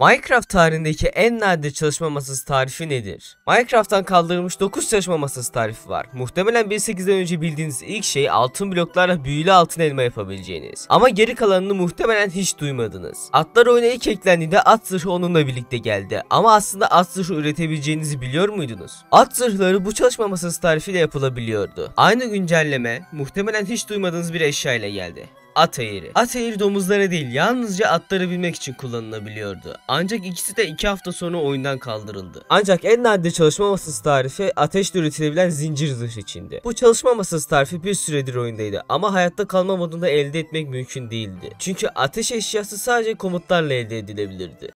Minecraft tarihindeki en nadir çalışma masası tarifi nedir? Minecraft'tan kaldırılmış 9 çalışma masası tarifi var. Muhtemelen 1.8'den önce bildiğiniz ilk şey altın bloklarla büyülü altın elma yapabileceğiniz. Ama geri kalanını muhtemelen hiç duymadınız. Atlar oyuna ilk eklendiğinde at zırhı onunla birlikte geldi. Ama aslında at zırhı üretebileceğinizi biliyor muydunuz? At zırhları bu çalışma masası tarifiyle yapılabiliyordu. Aynı güncelleme muhtemelen hiç duymadığınız bir eşya ile geldi at eğri. At eğri domuzlara değil yalnızca atları bilmek için kullanılabiliyordu. Ancak ikisi de 2 hafta sonra oyundan kaldırıldı. Ancak en nadide çalışma masası tarifi ateşle üretilebilen zincir dış içindi. Bu çalışma masası tarifi bir süredir oyundaydı ama hayatta kalma modunda elde etmek mümkün değildi. Çünkü ateş eşyası sadece komutlarla elde edilebilirdi.